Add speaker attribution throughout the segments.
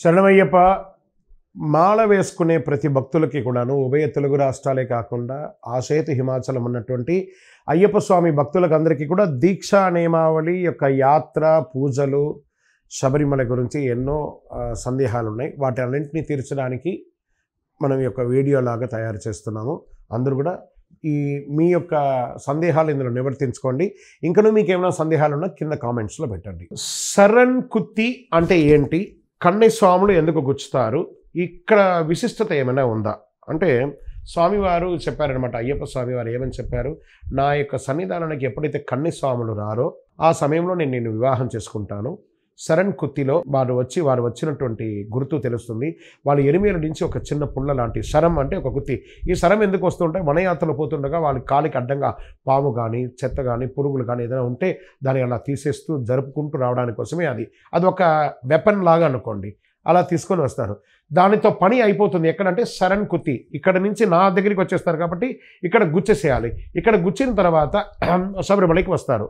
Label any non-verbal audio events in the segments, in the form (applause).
Speaker 1: శరణమయ్యప్ప మాల వేసుకునే ప్రతి భక్తులకి కూడాను ఉభయ తెలుగు రాష్ట్రాలే కాకుండా ఆశయతి హిమాచలం ఉన్నటువంటి అయ్యప్ప స్వామి భక్తులకందరికీ కూడా దీక్షా నియమావళి యొక్క యాత్ర పూజలు శబరిమల గురించి ఎన్నో సందేహాలు ఉన్నాయి వాటి అన్నింటినీ తీర్చడానికి మనం యొక్క వీడియోలాగా తయారు చేస్తున్నాము అందరూ కూడా ఈ మీ యొక్క సందేహాలు ఇందులో నివర్తించుకోండి ఇంకనూ మీకు ఏమైనా సందేహాలు ఉన్నా కింద కామెంట్స్లో పెట్టండి సరన్ కుత్తి అంటే ఏంటి కన్నయ్య స్వాములు ఎందుకు గుచ్చుతారు ఇక్కడ విశిష్టత ఏమైనా ఉందా అంటే స్వామివారు చెప్పారనమాట అయ్యప్ప స్వామి వారు ఏమని చెప్పారు నా యొక్క సన్నిధానానికి ఎప్పుడైతే కన్నీ స్వాములు రారో ఆ సమయంలో నేను నేను వివాహం చేసుకుంటాను శరణ్ కుత్తిలో వారు వచ్చి వారు వచ్చినటువంటి గుర్తు తెలుస్తుంది వాళ్ళు ఎనిమిది నుంచి ఒక చిన్న పుల్ల లాంటి శరం అంటే ఒక కుత్తి ఈ శరం ఎందుకు వస్తుంటే వనయాత్రలు పోతుండగా వాళ్ళ కాలికి అడ్డంగా పాము కానీ చెత్త కానీ పురుగులు కానీ ఏదైనా ఉంటే దాన్ని అలా తీసేస్తూ జరుపుకుంటూ రావడానికి కోసమే అది అది ఒక వెపన్ లాగా అనుకోండి అలా తీసుకొని వస్తారు దానితో పని అయిపోతుంది ఎక్కడంటే శరణ్ కుత్తి ఇక్కడ నుంచి నా దగ్గరికి వచ్చేస్తారు కాబట్టి ఇక్కడ గుచ్చేసేయాలి ఇక్కడ గుచ్చిన తర్వాత (clears throat) శబరిమలకి వస్తారు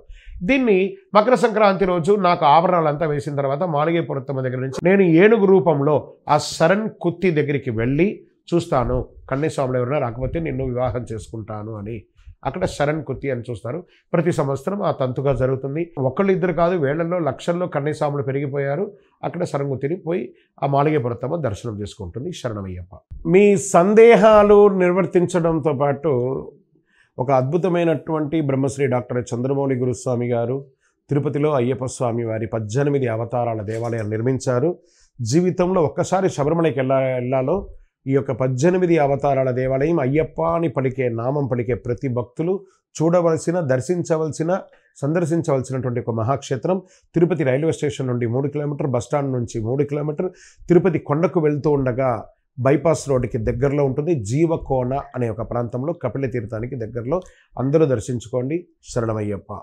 Speaker 1: దీన్ని మకర సంక్రాంతి రోజు నాకు ఆభరణాలంతా వేసిన తర్వాత మాలిగే పురత్తమ్మ దగ్గర నుంచి నేను ఏనుగు రూపంలో ఆ శరణ్ కుత్తి దగ్గరికి వెళ్ళి చూస్తాను కన్నీస్వాములు ఎవరైనా రాకపోతే నిన్ను వివాహం చేసుకుంటాను అని అక్కడ శరణ్ కుత్తి అని చూస్తారు ప్రతి సంవత్సరం ఆ తంతుగా జరుగుతుంది ఒకళ్ళు ఇద్దరు కాదు వేళ్లలో లక్షల్లో కన్నీస్వాములు పెరిగిపోయారు అక్కడ శరణ్ కుత్తిని పోయి ఆ మాలిగపురతమ్మ దర్శనం చేసుకుంటుంది శరణమయ్యప్ప మీ సందేహాలు నిర్వర్తించడంతో పాటు ఒక అద్భుతమైనటువంటి బ్రహ్మశ్రీ డాక్టర్ చంద్రమౌళి గురుస్వామి గారు తిరుపతిలో అయ్యప్ప స్వామి వారి పద్దెనిమిది అవతారాల దేవాలయాలు నిర్మించారు జీవితంలో ఒక్కసారి శబరిమలకి వెళ్ళా వెళ్ళాలో ఈ యొక్క పద్దెనిమిది అవతారాల దేవాలయం అయ్యప్ప అని పలికే నామం పలికే ప్రతి భక్తులు చూడవలసిన దర్శించవలసిన సందర్శించవలసినటువంటి ఒక మహాక్షేత్రం తిరుపతి రైల్వే స్టేషన్ నుండి మూడు కిలోమీటర్ బస్టాండ్ నుంచి మూడు కిలోమీటర్ తిరుపతి కొండకు వెళ్తూ ఉండగా బైపాస్ రోడ్డుకి దగ్గరలో ఉంటుంది జీవకోన అనే ఒక ప్రాంతంలో కపిల తీర్థానికి దగ్గరలో అందరూ దర్శించుకోండి శరణమయ్యప్ప